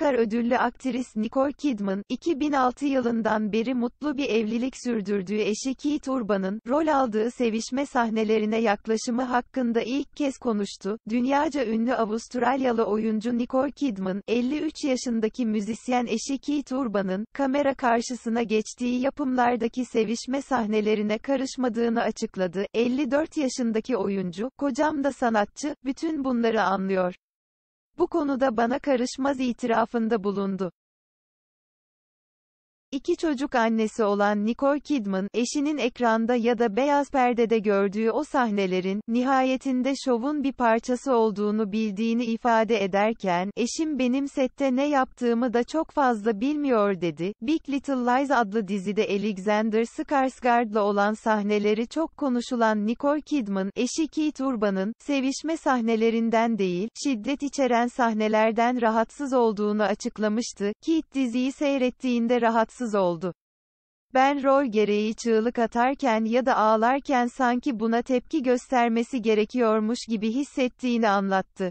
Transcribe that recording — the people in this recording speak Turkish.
Oscar ödüllü aktris Nicole Kidman, 2006 yılından beri mutlu bir evlilik sürdürdüğü eşi Keith Urban'ın, rol aldığı sevişme sahnelerine yaklaşımı hakkında ilk kez konuştu. Dünyaca ünlü Avustralyalı oyuncu Nicole Kidman, 53 yaşındaki müzisyen eşi Keith Urban'ın, kamera karşısına geçtiği yapımlardaki sevişme sahnelerine karışmadığını açıkladı. 54 yaşındaki oyuncu, kocam da sanatçı, bütün bunları anlıyor bu konuda bana karışmaz itirafında bulundu. İki çocuk annesi olan Nicole Kidman, eşinin ekranda ya da beyaz perdede gördüğü o sahnelerin, nihayetinde şovun bir parçası olduğunu bildiğini ifade ederken, eşim benim sette ne yaptığımı da çok fazla bilmiyor dedi. Big Little Lies adlı dizide Alexander Skarsgård'la olan sahneleri çok konuşulan Nicole Kidman, eşi Keith Urban'ın, sevişme sahnelerinden değil, şiddet içeren sahnelerden rahatsız olduğunu açıklamıştı. Keith diziyi seyrettiğinde rahatsız rahatsız oldu. Ben rol gereği çığlık atarken ya da ağlarken sanki buna tepki göstermesi gerekiyormuş gibi hissettiğini anlattı.